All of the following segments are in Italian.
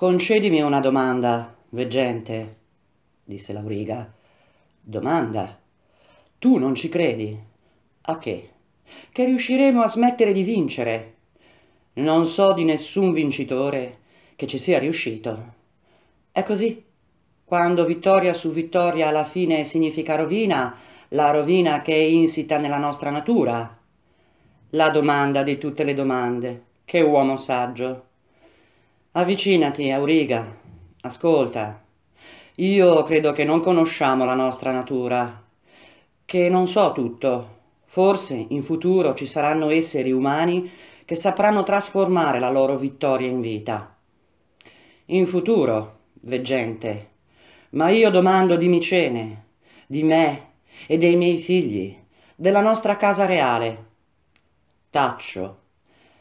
Concedimi una domanda, veggente, disse Lauriga. Domanda. Tu non ci credi? A che? Che riusciremo a smettere di vincere? Non so di nessun vincitore che ci sia riuscito. È così. Quando vittoria su vittoria alla fine significa rovina, la rovina che è insita nella nostra natura. La domanda di tutte le domande. Che uomo saggio. Avvicinati, Auriga. Ascolta. Io credo che non conosciamo la nostra natura, che non so tutto. Forse in futuro ci saranno esseri umani che sapranno trasformare la loro vittoria in vita. In futuro, veggente. Ma io domando di Micene, di me e dei miei figli, della nostra casa reale. Taccio.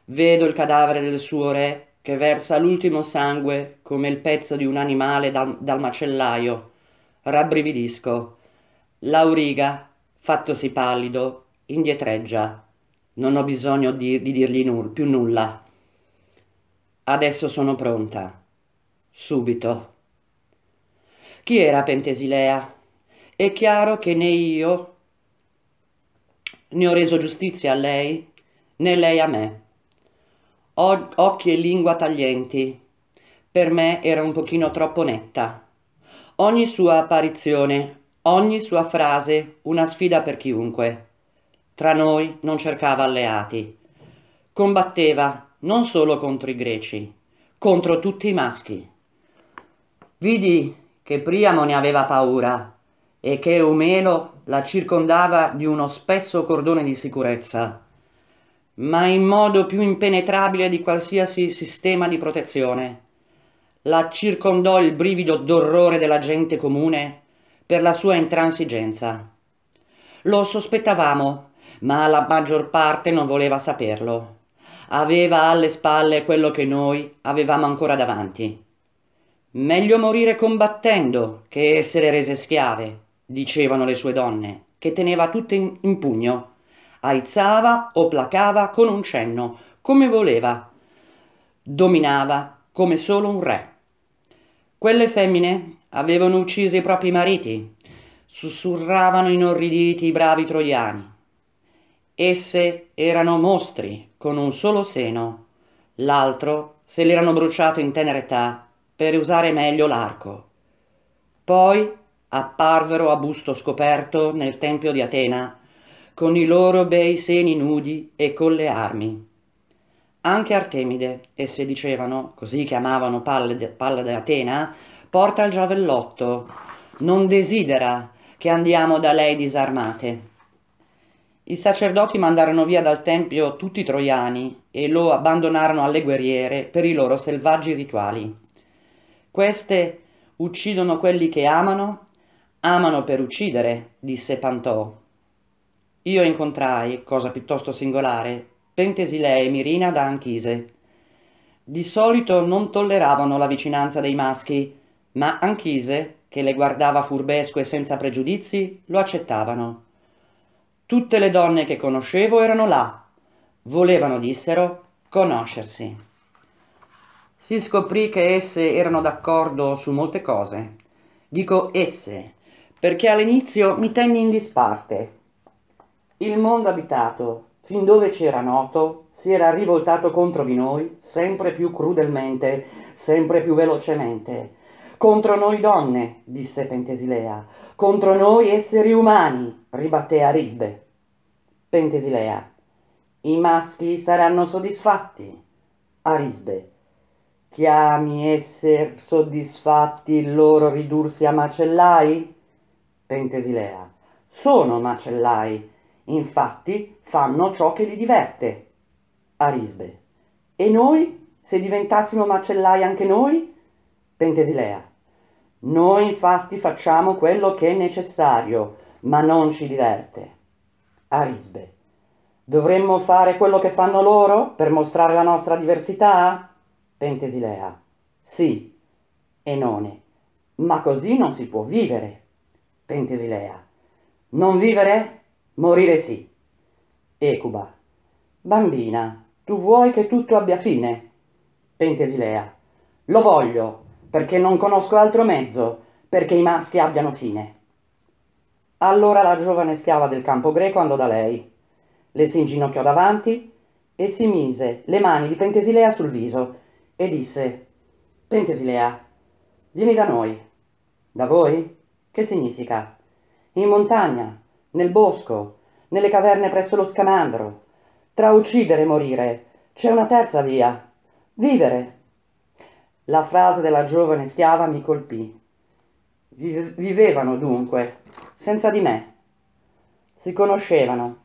Vedo il cadavere del suo re che versa l'ultimo sangue come il pezzo di un animale dal, dal macellaio. Rabbrividisco. Lauriga, fattosi pallido, indietreggia. Non ho bisogno di, di dirgli nu più nulla. Adesso sono pronta. Subito. Chi era Pentesilea? È chiaro che né io ne ho reso giustizia a lei, né lei a me. Ho occhi e lingua taglienti. Per me era un pochino troppo netta. Ogni sua apparizione, ogni sua frase, una sfida per chiunque. Tra noi non cercava alleati. Combatteva non solo contro i greci, contro tutti i maschi. Vidi che Priamo ne aveva paura e che Eumelo la circondava di uno spesso cordone di sicurezza ma in modo più impenetrabile di qualsiasi sistema di protezione. La circondò il brivido d'orrore della gente comune per la sua intransigenza. Lo sospettavamo, ma la maggior parte non voleva saperlo. Aveva alle spalle quello che noi avevamo ancora davanti. Meglio morire combattendo che essere rese schiave, dicevano le sue donne, che teneva tutte in, in pugno aizzava o placava con un cenno, come voleva. Dominava come solo un re. Quelle femmine avevano ucciso i propri mariti, sussurravano inorriditi i bravi troiani. Esse erano mostri con un solo seno, l'altro se l'erano bruciato in tenera età per usare meglio l'arco. Poi apparvero a busto scoperto nel tempio di Atena con i loro bei seni nudi e con le armi. Anche Artemide, esse dicevano, così chiamavano palle palla d'Atena, porta il giavellotto, non desidera che andiamo da lei disarmate. I sacerdoti mandarono via dal tempio tutti i troiani e lo abbandonarono alle guerriere per i loro selvaggi rituali. Queste uccidono quelli che amano, amano per uccidere, disse Pantò, io incontrai, cosa piuttosto singolare, Pentesilea e Mirina da Anchise. Di solito non tolleravano la vicinanza dei maschi, ma Anchise, che le guardava furbesco e senza pregiudizi, lo accettavano. Tutte le donne che conoscevo erano là. Volevano, dissero, conoscersi. Si scoprì che esse erano d'accordo su molte cose. Dico esse, perché all'inizio mi tenni in disparte, il mondo abitato, fin dove c'era noto, si era rivoltato contro di noi sempre più crudelmente, sempre più velocemente. Contro noi donne, disse Pentesilea, contro noi esseri umani, ribatté Arisbe. Pentesilea, i maschi saranno soddisfatti. Arisbe, chiami esser soddisfatti il loro ridursi a macellai? Pentesilea, sono macellai infatti fanno ciò che li diverte. Arisbe. E noi, se diventassimo macellai anche noi? Pentesilea. Noi infatti facciamo quello che è necessario, ma non ci diverte. Arisbe. Dovremmo fare quello che fanno loro per mostrare la nostra diversità? Pentesilea. Sì. Enone. Ma così non si può vivere. Pentesilea. Non vivere? Morire sì. Ecuba. Bambina, tu vuoi che tutto abbia fine? Pentesilea. Lo voglio, perché non conosco altro mezzo, perché i maschi abbiano fine. Allora la giovane schiava del campo greco andò da lei, le si inginocchiò davanti e si mise le mani di Pentesilea sul viso e disse Pentesilea, vieni da noi. Da voi? Che significa? In montagna, nel bosco, nelle caverne presso lo scamandro. Tra uccidere e morire c'è una terza via, vivere. La frase della giovane schiava mi colpì. Vivevano dunque, senza di me. Si conoscevano.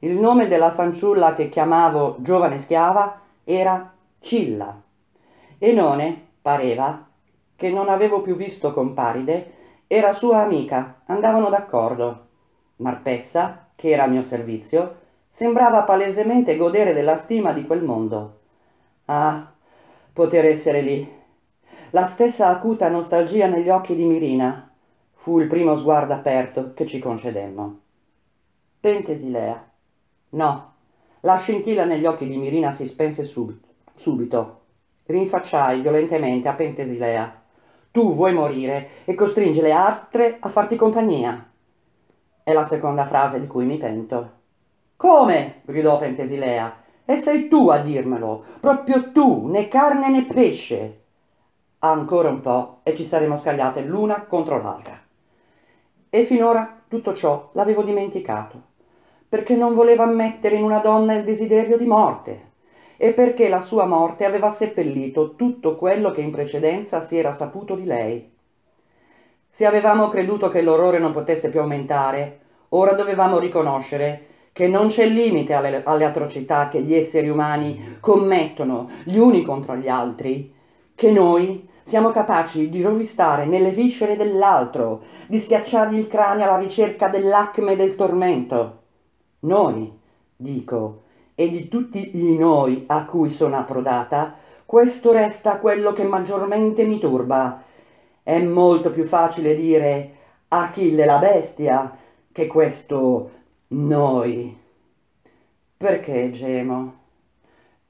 Il nome della fanciulla che chiamavo giovane schiava era Cilla. E None, pareva, che non avevo più visto comparide, era sua amica, andavano d'accordo. Marpessa, che era a mio servizio, sembrava palesemente godere della stima di quel mondo. Ah, poter essere lì. La stessa acuta nostalgia negli occhi di Mirina fu il primo sguardo aperto che ci concedemmo. Pentesilea. No, la scintilla negli occhi di Mirina si spense subito. subito. Rinfacciai violentemente a Pentesilea. Tu vuoi morire e costringe le altre a farti compagnia. È la seconda frase di cui mi pento. Come? gridò Pentesilea. E sei tu a dirmelo, proprio tu, né carne né pesce. Ancora un po' e ci saremo scagliate l'una contro l'altra. E finora tutto ciò l'avevo dimenticato, perché non voleva ammettere in una donna il desiderio di morte e perché la sua morte aveva seppellito tutto quello che in precedenza si era saputo di lei. Se avevamo creduto che l'orrore non potesse più aumentare, Ora dovevamo riconoscere che non c'è limite alle, alle atrocità che gli esseri umani commettono gli uni contro gli altri, che noi siamo capaci di rovistare nelle viscere dell'altro, di schiacciargli il cranio alla ricerca dell'acme del tormento. Noi, dico, e di tutti i noi a cui sono approdata, questo resta quello che maggiormente mi turba. È molto più facile dire Achille la bestia che questo noi. Perché gemo?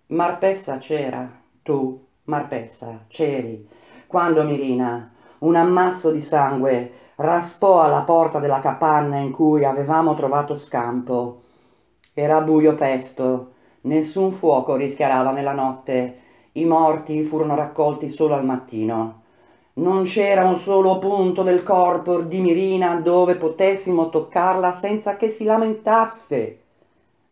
Marpessa c'era, tu, Marpessa, c'eri, quando Mirina, un ammasso di sangue, raspò alla porta della capanna in cui avevamo trovato scampo. Era buio pesto, nessun fuoco rischiarava nella notte, i morti furono raccolti solo al mattino. Non c'era un solo punto del corpo di Mirina dove potessimo toccarla senza che si lamentasse.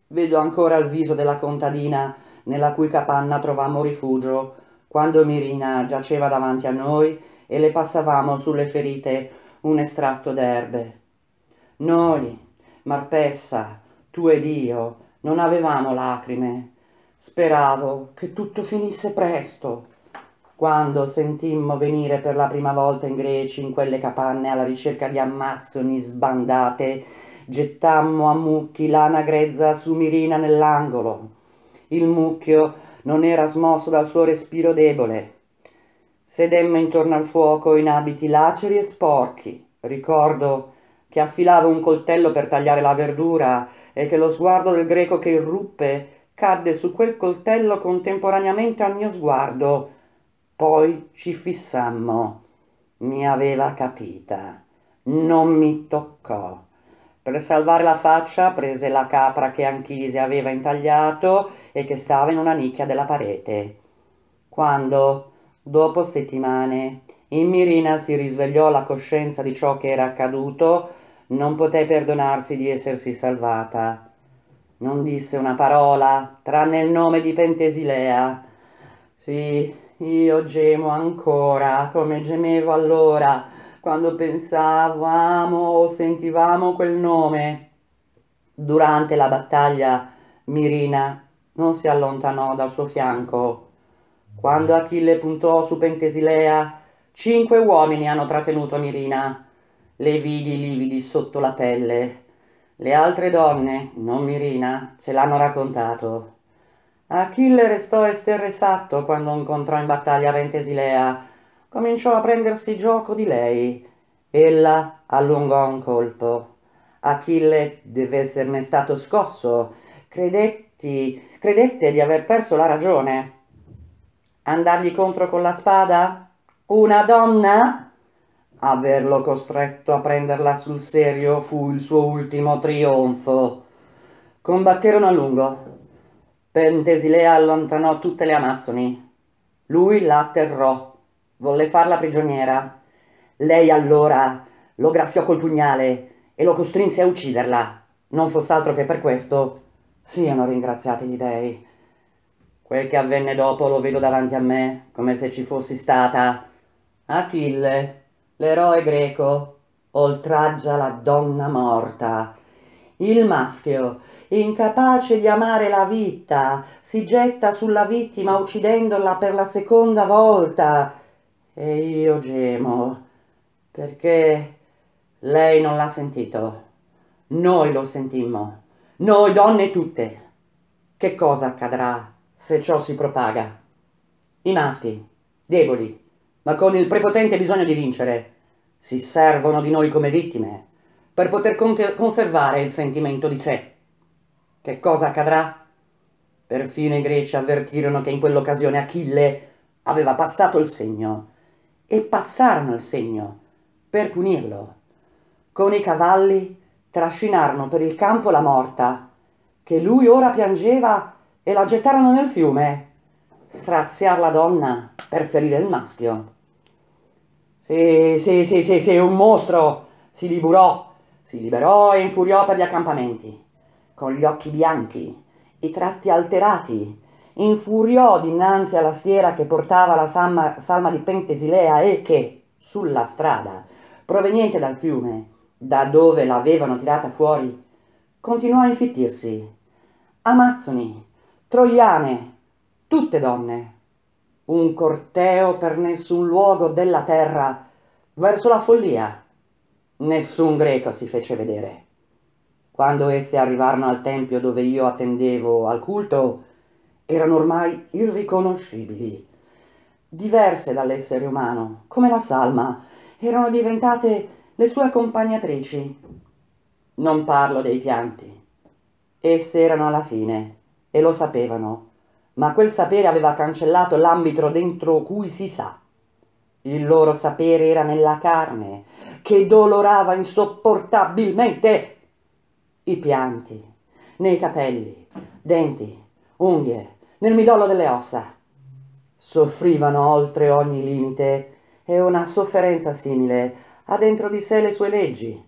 Vedo ancora il viso della contadina nella cui capanna trovammo rifugio quando Mirina giaceva davanti a noi e le passavamo sulle ferite un estratto d'erbe. Noi, Marpessa, tu ed io, non avevamo lacrime. Speravo che tutto finisse presto quando sentimmo venire per la prima volta in greci in quelle capanne alla ricerca di ammazzoni sbandate, gettammo a mucchi lana grezza su Mirina nell'angolo. Il mucchio non era smosso dal suo respiro debole. Sedemmo intorno al fuoco in abiti laceri e sporchi. Ricordo che affilavo un coltello per tagliare la verdura e che lo sguardo del greco che irruppe cadde su quel coltello contemporaneamente al mio sguardo poi ci fissammo. Mi aveva capita. Non mi toccò. Per salvare la faccia prese la capra che Anchise aveva intagliato e che stava in una nicchia della parete. Quando, dopo settimane, in Mirina si risvegliò la coscienza di ciò che era accaduto, non poté perdonarsi di essersi salvata. Non disse una parola, tranne il nome di Pentesilea. Sì, io gemo ancora, come gemevo allora, quando pensavamo o sentivamo quel nome. Durante la battaglia, Mirina non si allontanò dal suo fianco. Quando Achille puntò su Pentesilea, cinque uomini hanno trattenuto Mirina. Le vidi lividi sotto la pelle. Le altre donne, non Mirina, ce l'hanno raccontato. Achille restò esterrefatto quando incontrò in battaglia Ventesilea. Cominciò a prendersi gioco di lei. Ella allungò un colpo. Achille deve esserne stato scosso. Credetti, credette di aver perso la ragione. Andargli contro con la spada? Una donna? Averlo costretto a prenderla sul serio fu il suo ultimo trionfo. Combatterono a lungo. Pentesilea allontanò tutte le amazzoni. Lui la atterrò, volle farla prigioniera. Lei allora lo graffiò col pugnale e lo costrinse a ucciderla. Non fosse altro che per questo siano ringraziati gli dei. Quel che avvenne dopo lo vedo davanti a me, come se ci fossi stata. Achille, l'eroe greco, oltraggia la donna morta il maschio, incapace di amare la vita, si getta sulla vittima uccidendola per la seconda volta. E io gemo, perché lei non l'ha sentito. Noi lo sentimmo, noi donne tutte. Che cosa accadrà se ciò si propaga? I maschi, deboli, ma con il prepotente bisogno di vincere, si servono di noi come vittime per poter conservare il sentimento di sé. Che cosa accadrà? Perfino i greci avvertirono che in quell'occasione Achille aveva passato il segno e passarono il segno per punirlo. Con i cavalli trascinarono per il campo la morta, che lui ora piangeva e la gettarono nel fiume. Straziar la donna per ferire il maschio. Sì, sì, sì, sì, sì, un mostro si liburò si liberò e infuriò per gli accampamenti, con gli occhi bianchi, i tratti alterati, infuriò dinanzi alla schiera che portava la salma, salma di Pentesilea e che, sulla strada, proveniente dal fiume, da dove l'avevano tirata fuori, continuò a infittirsi. Amazzoni, troiane, tutte donne. Un corteo per nessun luogo della terra, verso la follia Nessun greco si fece vedere. Quando esse arrivarono al tempio dove io attendevo al culto, erano ormai irriconoscibili. Diverse dall'essere umano, come la salma, erano diventate le sue accompagnatrici. Non parlo dei pianti. Esse erano alla fine e lo sapevano, ma quel sapere aveva cancellato l'ambito dentro cui si sa. Il loro sapere era nella carne che dolorava insopportabilmente i pianti, nei capelli, denti, unghie, nel midollo delle ossa. Soffrivano oltre ogni limite e una sofferenza simile ha dentro di sé le sue leggi.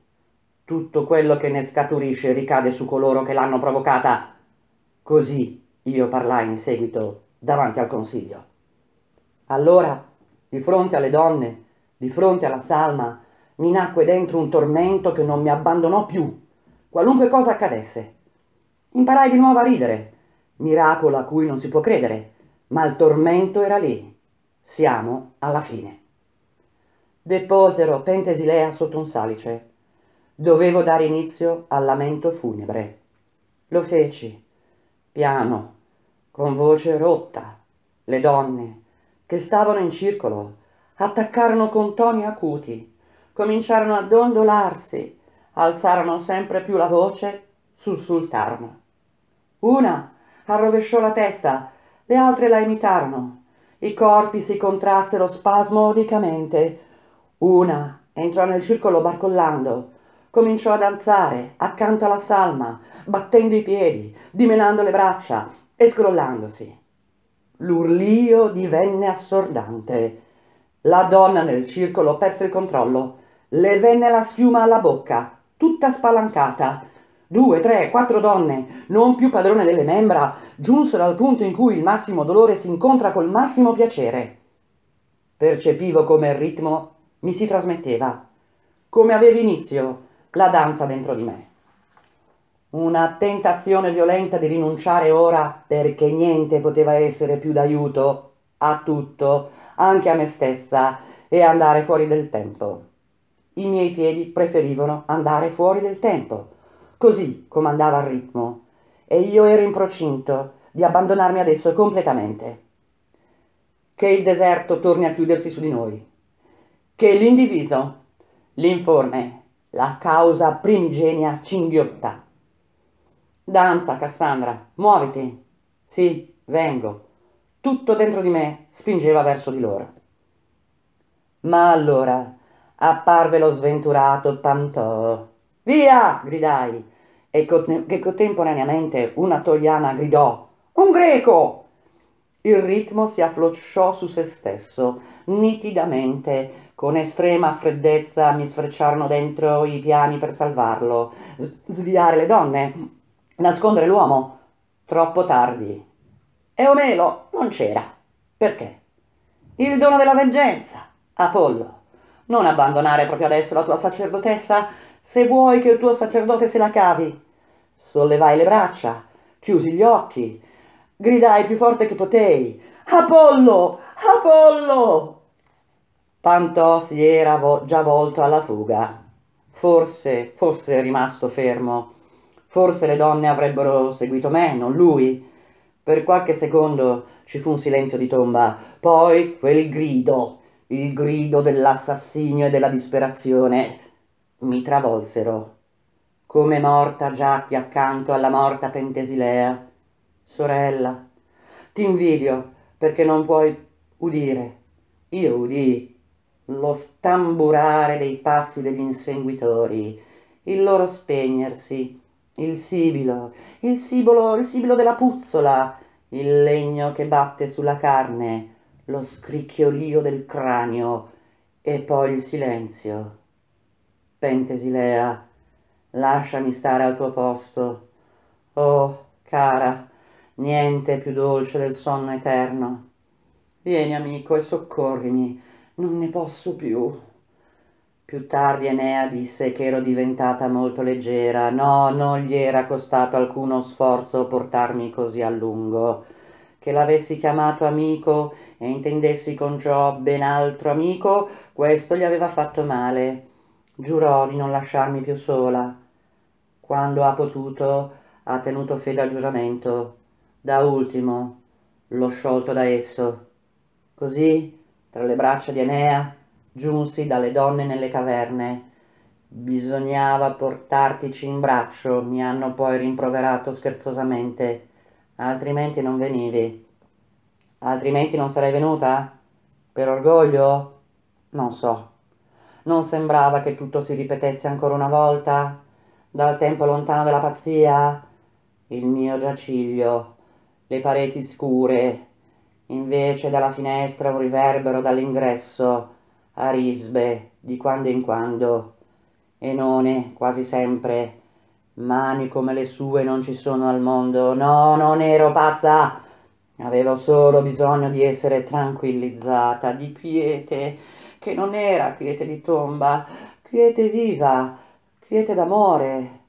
Tutto quello che ne scaturisce ricade su coloro che l'hanno provocata. Così io parlai in seguito davanti al Consiglio. Allora, di fronte alle donne, di fronte alla salma, mi nacque dentro un tormento che non mi abbandonò più, qualunque cosa accadesse. Imparai di nuovo a ridere, miracolo a cui non si può credere, ma il tormento era lì. Siamo alla fine. Deposero Pentesilea sotto un salice. Dovevo dare inizio al lamento funebre. Lo feci, piano, con voce rotta. Le donne, che stavano in circolo, attaccarono con toni acuti cominciarono a dondolarsi, alzarono sempre più la voce, sussultarono. Una arrovesciò la testa, le altre la imitarono. I corpi si contrassero spasmodicamente. Una entrò nel circolo barcollando, cominciò a danzare accanto alla salma, battendo i piedi, dimenando le braccia e scrollandosi. L'urlio divenne assordante. La donna nel circolo perse il controllo le venne la schiuma alla bocca, tutta spalancata. Due, tre, quattro donne, non più padrone delle membra, giunsero al punto in cui il massimo dolore si incontra col massimo piacere. Percepivo come il ritmo mi si trasmetteva, come aveva inizio la danza dentro di me. Una tentazione violenta di rinunciare ora perché niente poteva essere più d'aiuto a tutto, anche a me stessa, e andare fuori del tempo. I miei piedi preferivano andare fuori del tempo. Così comandava il ritmo. E io ero in procinto di abbandonarmi adesso completamente. Che il deserto torni a chiudersi su di noi. Che l'indiviso, l'informe, la causa primigenia cinghiotta. Danza, Cassandra, muoviti. Sì, vengo. Tutto dentro di me spingeva verso di loro. Ma allora apparve lo sventurato Pantò. Via! gridai, e contemporaneamente una togliana gridò Un greco! Il ritmo si afflosciò su se stesso, nitidamente, con estrema freddezza mi sfrecciarono dentro i piani per salvarlo, sviare le donne, nascondere l'uomo. Troppo tardi. E Omelo non c'era. Perché? Il dono della vengenza, Apollo. Non abbandonare proprio adesso la tua sacerdotessa, se vuoi che il tuo sacerdote se la cavi. Sollevai le braccia, chiusi gli occhi, gridai più forte che potei. Apollo! Apollo! Pantò si era vo- già volto alla fuga. Forse fosse rimasto fermo. Forse le donne avrebbero seguito me, non lui. Per qualche secondo ci fu un silenzio di tomba, poi quel grido il grido dell'assassinio e della disperazione mi travolsero, come morta giacqui accanto alla morta Pentesilea. Sorella, ti invidio perché non puoi udire. Io udii lo stamburare dei passi degli inseguitori, il loro spegnersi, il sibilo, il sibilo, il sibilo della puzzola, il legno che batte sulla carne, lo scricchiolio del cranio e poi il silenzio. Pentesilea, lasciami stare al tuo posto. Oh, cara, niente più dolce del sonno eterno. Vieni, amico, e soccorrimi, non ne posso più. Più tardi Enea disse che ero diventata molto leggera. No, non gli era costato alcuno sforzo portarmi così a lungo che l'avessi chiamato amico e intendessi con ciò ben altro amico, questo gli aveva fatto male. Giurò di non lasciarmi più sola. Quando ha potuto, ha tenuto fede al giuramento. Da ultimo, l'ho sciolto da esso. Così, tra le braccia di Enea, giunsi dalle donne nelle caverne. Bisognava portartici in braccio, mi hanno poi rimproverato scherzosamente altrimenti non venivi. Altrimenti non sarei venuta? Per orgoglio? Non so. Non sembrava che tutto si ripetesse ancora una volta? Dal tempo lontano della pazzia? Il mio giaciglio, le pareti scure, invece dalla finestra un riverbero dall'ingresso, a risbe, di quando in quando, e none, quasi sempre, Mani come le sue non ci sono al mondo. No, non ero pazza. Avevo solo bisogno di essere tranquillizzata, di quiete, che non era quiete di tomba, quiete viva, quiete d'amore.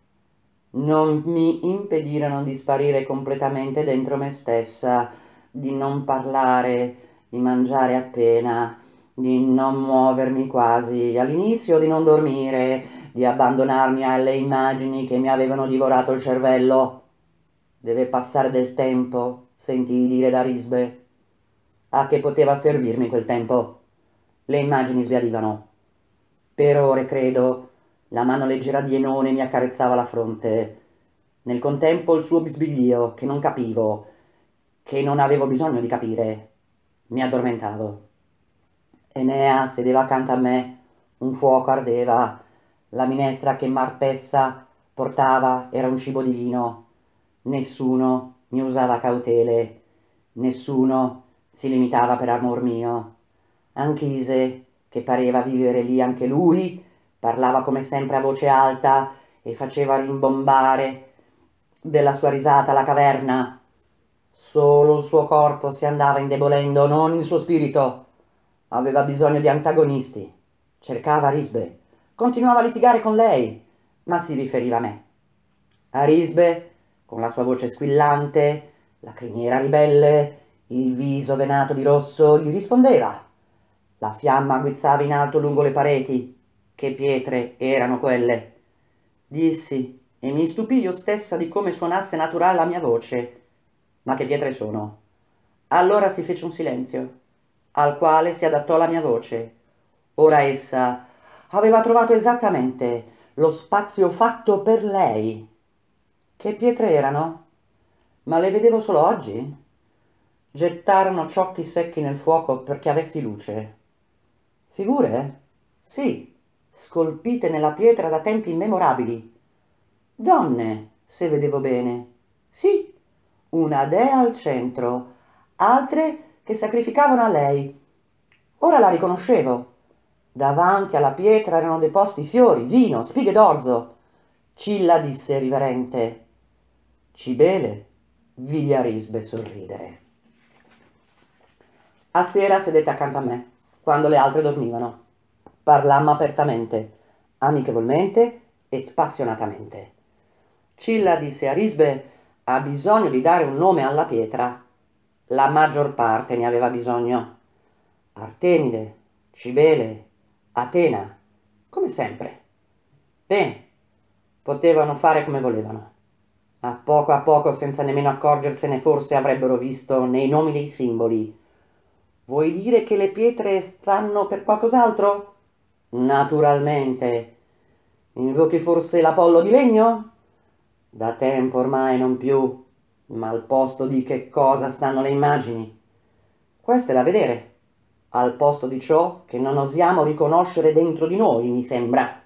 Non mi impedirono di sparire completamente dentro me stessa, di non parlare, di mangiare appena, di non muovermi quasi all'inizio, di non dormire, di abbandonarmi alle immagini che mi avevano divorato il cervello. Deve passare del tempo, sentii dire da Risbe. A che poteva servirmi quel tempo? Le immagini sbiadivano. Per ore, credo, la mano leggera di Enone mi accarezzava la fronte. Nel contempo il suo bisbiglio, che non capivo, che non avevo bisogno di capire, mi addormentavo. Enea sedeva accanto a me, un fuoco ardeva, la minestra che Marpessa portava era un cibo divino. Nessuno mi usava cautele, nessuno si limitava per amor mio. Anchise, che pareva vivere lì anche lui, parlava come sempre a voce alta e faceva rimbombare della sua risata la caverna. Solo il suo corpo si andava indebolendo, non il suo spirito. Aveva bisogno di antagonisti. Cercava Risbe. Continuava a litigare con lei, ma si riferiva a me. A Risbe, con la sua voce squillante, la criniera ribelle, il viso venato di rosso, gli rispondeva. La fiamma guizzava in alto lungo le pareti. Che pietre erano quelle! Dissi, e mi stupì io stessa di come suonasse naturale la mia voce. Ma che pietre sono? Allora si fece un silenzio al quale si adattò la mia voce. Ora essa aveva trovato esattamente lo spazio fatto per lei. Che pietre erano? Ma le vedevo solo oggi? Gettarono ciocchi secchi nel fuoco perché avessi luce. Figure? Sì, scolpite nella pietra da tempi immemorabili. Donne, se vedevo bene. Sì, una dea al centro, altre che sacrificavano a lei. Ora la riconoscevo. Davanti alla pietra erano deposti fiori, vino, spighe d'orzo. Cilla disse riverente. Cibele, vidi Arisbe sorridere. A sera sedette accanto a me, quando le altre dormivano. Parlammo apertamente, amichevolmente e spassionatamente. Cilla disse Arisbe ha bisogno di dare un nome alla pietra la maggior parte ne aveva bisogno. Artemide, Cibele, Atena, come sempre. Bene, potevano fare come volevano. A poco a poco, senza nemmeno accorgersene, forse avrebbero visto nei nomi dei simboli. Vuoi dire che le pietre stanno per qualcos'altro? Naturalmente. Invochi forse l'Apollo di legno? Da tempo ormai non più. Ma al posto di che cosa stanno le immagini? Questo è da vedere. Al posto di ciò che non osiamo riconoscere dentro di noi, mi sembra.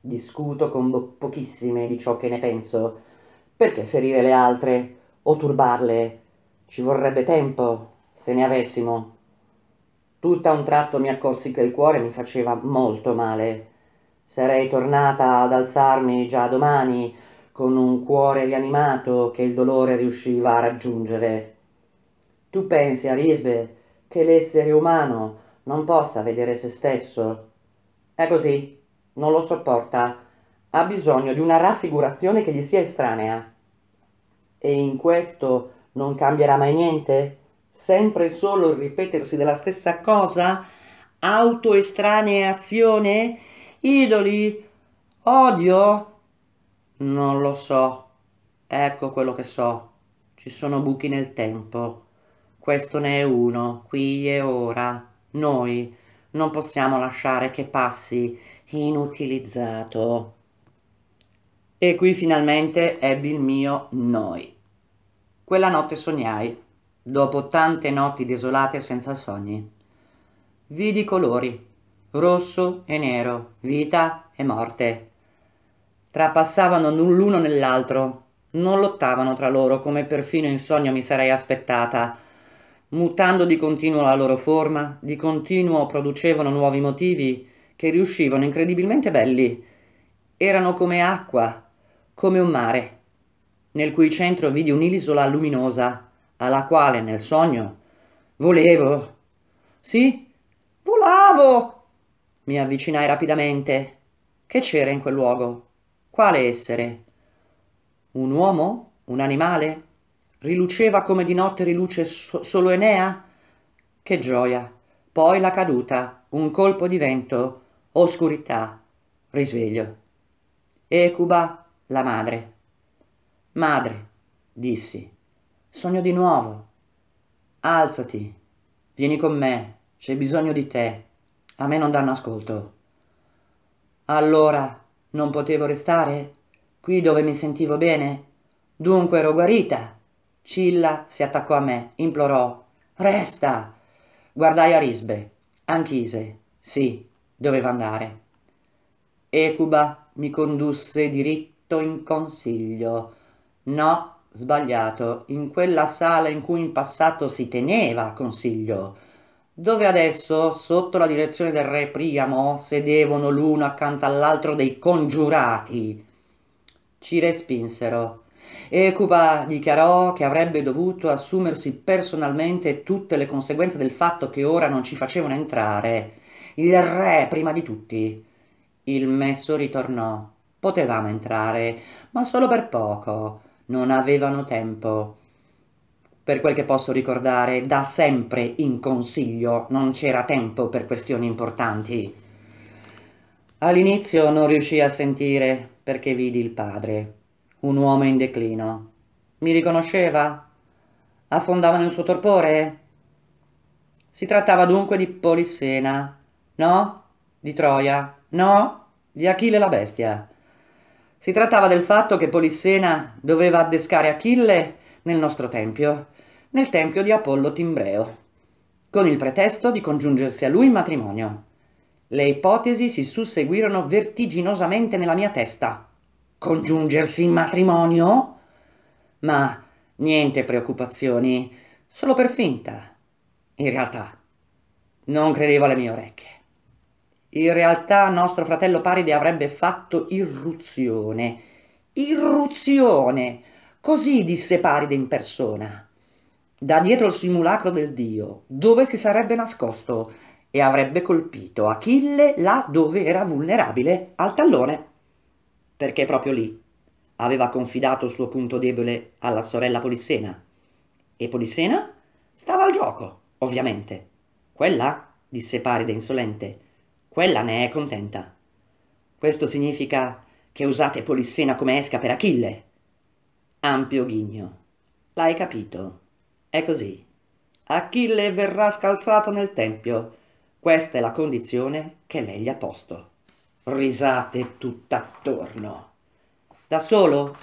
Discuto con pochissime di ciò che ne penso. Perché ferire le altre o turbarle? Ci vorrebbe tempo, se ne avessimo. Tutta un tratto mi accorsi che il cuore mi faceva molto male. Sarei tornata ad alzarmi già domani con un cuore rianimato che il dolore riusciva a raggiungere. Tu pensi, Arisbe, che l'essere umano non possa vedere se stesso? È così, non lo sopporta, ha bisogno di una raffigurazione che gli sia estranea. E in questo non cambierà mai niente? Sempre solo il ripetersi della stessa cosa? Autoestraneazione? Idoli? Odio? Non lo so. Ecco quello che so. Ci sono buchi nel tempo. Questo ne è uno, qui e ora. Noi non possiamo lasciare che passi inutilizzato. E qui finalmente ebbi il mio noi. Quella notte sognai, dopo tante notti desolate senza sogni. Vidi colori, rosso e nero, vita e morte, trapassavano l'uno nell'altro, non lottavano tra loro come perfino in sogno mi sarei aspettata. Mutando di continuo la loro forma, di continuo producevano nuovi motivi che riuscivano incredibilmente belli. Erano come acqua, come un mare, nel cui centro vidi un'isola luminosa, alla quale nel sogno volevo. Sì, volavo! Mi avvicinai rapidamente. Che c'era in quel luogo? Quale essere? Un uomo? Un animale? Riluceva come di notte riluce so solo Enea? Che gioia! Poi la caduta, un colpo di vento, oscurità, risveglio. Ecuba, la madre. Madre, dissi, sogno di nuovo. Alzati, vieni con me, c'è bisogno di te. A me non danno ascolto. Allora non potevo restare qui dove mi sentivo bene. Dunque ero guarita. Cilla si attaccò a me, implorò. Resta! Guardai a Risbe. Anchise. Sì, doveva andare. Ecuba mi condusse diritto in consiglio. No, sbagliato, in quella sala in cui in passato si teneva consiglio dove adesso, sotto la direzione del re Priamo, sedevano l'uno accanto all'altro dei congiurati. Ci respinsero. E Cuba dichiarò che avrebbe dovuto assumersi personalmente tutte le conseguenze del fatto che ora non ci facevano entrare. Il re prima di tutti. Il messo ritornò. Potevamo entrare, ma solo per poco. Non avevano tempo per quel che posso ricordare, da sempre in consiglio, non c'era tempo per questioni importanti. All'inizio non riuscii a sentire perché vidi il padre, un uomo in declino. Mi riconosceva? Affondava nel suo torpore? Si trattava dunque di Polissena, no? Di Troia, no? Di Achille la bestia. Si trattava del fatto che Polissena doveva addescare Achille nel nostro tempio nel tempio di Apollo Timbreo, con il pretesto di congiungersi a lui in matrimonio. Le ipotesi si susseguirono vertiginosamente nella mia testa. Congiungersi in matrimonio? Ma niente preoccupazioni, solo per finta. In realtà, non credevo alle mie orecchie. In realtà nostro fratello Paride avrebbe fatto irruzione. Irruzione! Così disse Paride in persona da dietro il simulacro del dio, dove si sarebbe nascosto e avrebbe colpito Achille là dove era vulnerabile al tallone, perché proprio lì aveva confidato il suo punto debole alla sorella Polissena. E Polissena stava al gioco, ovviamente. Quella, disse Paride insolente, quella ne è contenta. Questo significa che usate Polissena come esca per Achille. Ampio ghigno. L'hai capito? È così. Achille verrà scalzato nel tempio. Questa è la condizione che lei gli ha posto. Risate tutt'attorno. Da solo?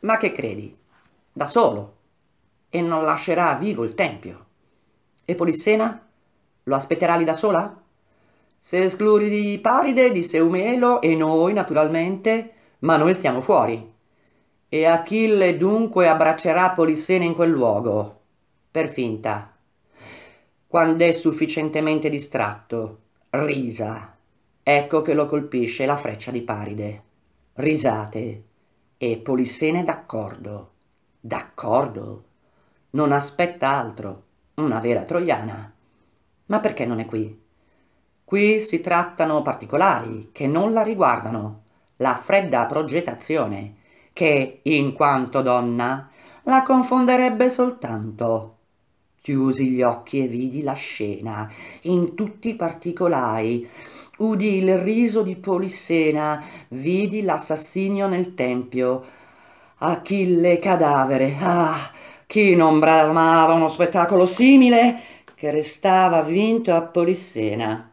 Ma che credi? Da solo. E non lascerà vivo il tempio. E Polissena? Lo aspetterà lì da sola? Se escludi Paride, disse Eumelo, e noi naturalmente, ma noi stiamo fuori. E Achille dunque abbraccerà Polissena in quel luogo, per finta, quando è sufficientemente distratto, risa. Ecco che lo colpisce la freccia di Paride. Risate. E Polissena è d'accordo. D'accordo. Non aspetta altro. Una vera troiana. Ma perché non è qui? Qui si trattano particolari che non la riguardano. La fredda progettazione che, in quanto donna, la confonderebbe soltanto. Chiusi gli occhi e vidi la scena, in tutti i particolari. Udì il riso di Polissena, vidi l'assassinio nel tempio. Achille cadavere, ah, chi non bramava uno spettacolo simile che restava vinto a Polissena?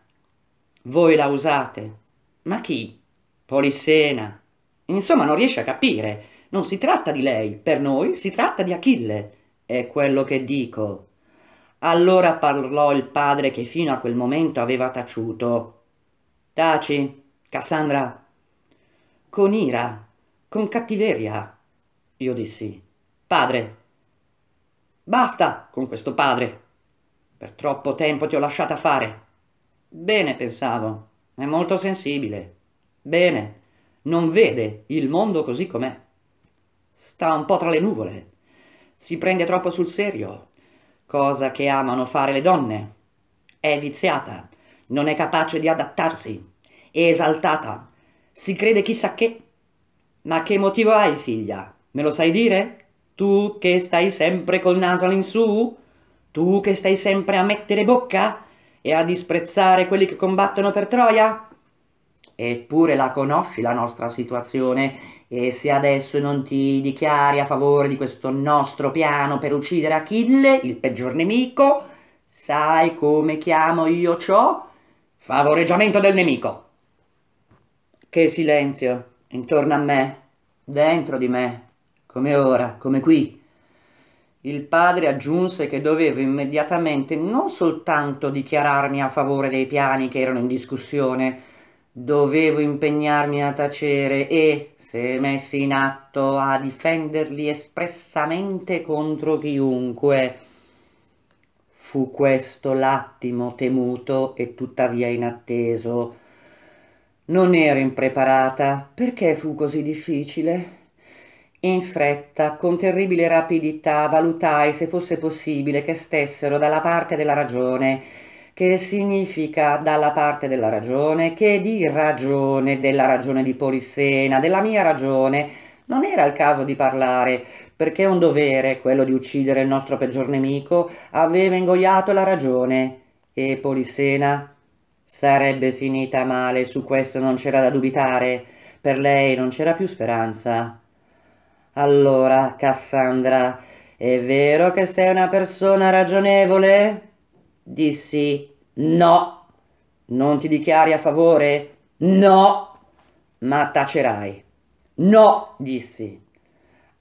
Voi la usate, ma chi? Polissena, Insomma, non riesce a capire. Non si tratta di lei, per noi si tratta di Achille. È quello che dico. Allora parlò il padre che fino a quel momento aveva taciuto. Taci, Cassandra. Con ira, con cattiveria. Io dissi, padre, basta con questo padre. Per troppo tempo ti ho lasciata fare. Bene, pensavo, è molto sensibile. Bene, non vede il mondo così com'è. Sta un po' tra le nuvole, si prende troppo sul serio, cosa che amano fare le donne. È viziata, non è capace di adattarsi, è esaltata, si crede chissà che. Ma che motivo hai, figlia? Me lo sai dire? Tu che stai sempre col naso all'insù? Tu che stai sempre a mettere bocca e a disprezzare quelli che combattono per Troia? eppure la conosci la nostra situazione e se adesso non ti dichiari a favore di questo nostro piano per uccidere Achille, il peggior nemico, sai come chiamo io ciò? Favoreggiamento del nemico. Che silenzio intorno a me, dentro di me, come ora, come qui. Il padre aggiunse che dovevo immediatamente non soltanto dichiararmi a favore dei piani che erano in discussione, Dovevo impegnarmi a tacere e, se messi in atto, a difenderli espressamente contro chiunque. Fu questo l'attimo temuto e tuttavia inatteso. Non ero impreparata. Perché fu così difficile? In fretta, con terribile rapidità, valutai se fosse possibile che stessero dalla parte della ragione che significa dalla parte della ragione, che di ragione, della ragione di Polissena, della mia ragione, non era il caso di parlare, perché un dovere, quello di uccidere il nostro peggior nemico, aveva ingoiato la ragione. E Polissena sarebbe finita male, su questo non c'era da dubitare, per lei non c'era più speranza. Allora, Cassandra, è vero che sei una persona ragionevole? dissi no. Non ti dichiari a favore? No. Ma tacerai. No, dissi.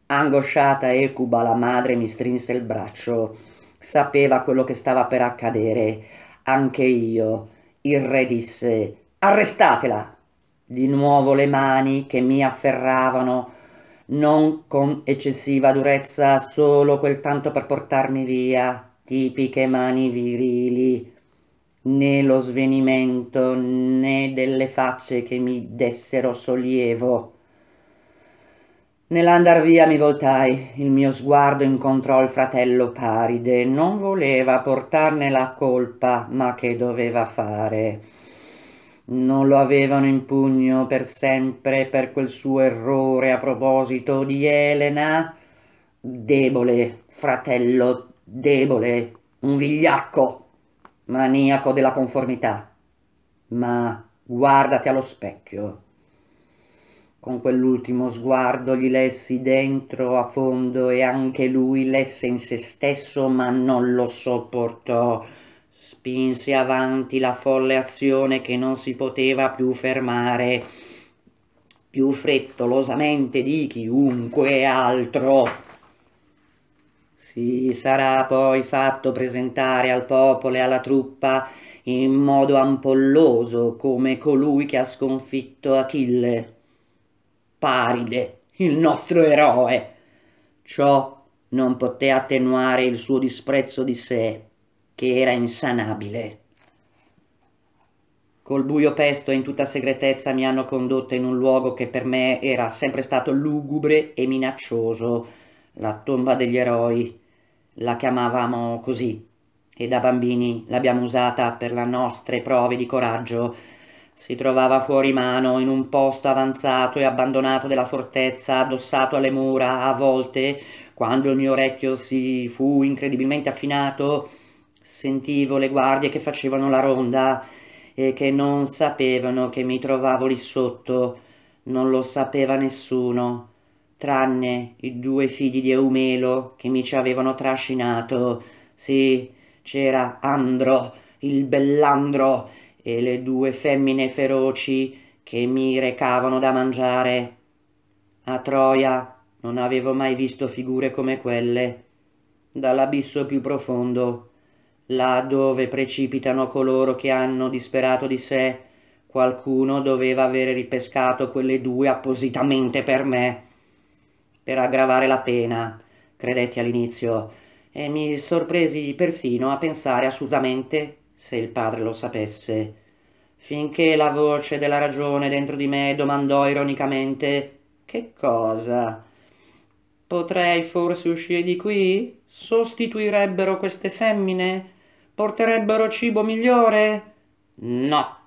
Angosciata e cuba la madre mi strinse il braccio. Sapeva quello che stava per accadere. Anche io. Il re disse arrestatela. Di nuovo le mani che mi afferravano, non con eccessiva durezza, solo quel tanto per portarmi via tipiche mani virili, né lo svenimento né delle facce che mi dessero sollievo. Nell'andar via mi voltai, il mio sguardo incontrò il fratello Paride, non voleva portarne la colpa, ma che doveva fare? Non lo avevano in pugno per sempre per quel suo errore a proposito di Elena? Debole, fratello debole, un vigliacco, maniaco della conformità. Ma guardati allo specchio. Con quell'ultimo sguardo gli lessi dentro a fondo e anche lui lesse in se stesso ma non lo sopportò. Spinse avanti la folle azione che non si poteva più fermare, più frettolosamente di chiunque altro. Si sarà poi fatto presentare al popolo e alla truppa in modo ampolloso come colui che ha sconfitto Achille. Paride, il nostro eroe. Ciò non poté attenuare il suo disprezzo di sé, che era insanabile. Col buio pesto e in tutta segretezza mi hanno condotto in un luogo che per me era sempre stato lugubre e minaccioso, la tomba degli eroi, la chiamavamo così e da bambini l'abbiamo usata per le nostre prove di coraggio. Si trovava fuori mano in un posto avanzato e abbandonato della fortezza, addossato alle mura, a volte, quando il mio orecchio si fu incredibilmente affinato, sentivo le guardie che facevano la ronda e che non sapevano che mi trovavo lì sotto, non lo sapeva nessuno tranne i due figli di Eumelo che mi ci avevano trascinato. Sì, c'era Andro, il bellandro, e le due femmine feroci che mi recavano da mangiare. A Troia non avevo mai visto figure come quelle. Dall'abisso più profondo, là dove precipitano coloro che hanno disperato di sé, qualcuno doveva avere ripescato quelle due appositamente per me per aggravare la pena, credetti all'inizio, e mi sorpresi perfino a pensare assolutamente se il padre lo sapesse, finché la voce della ragione dentro di me domandò ironicamente che cosa? Potrei forse uscire di qui? Sostituirebbero queste femmine? Porterebbero cibo migliore? No,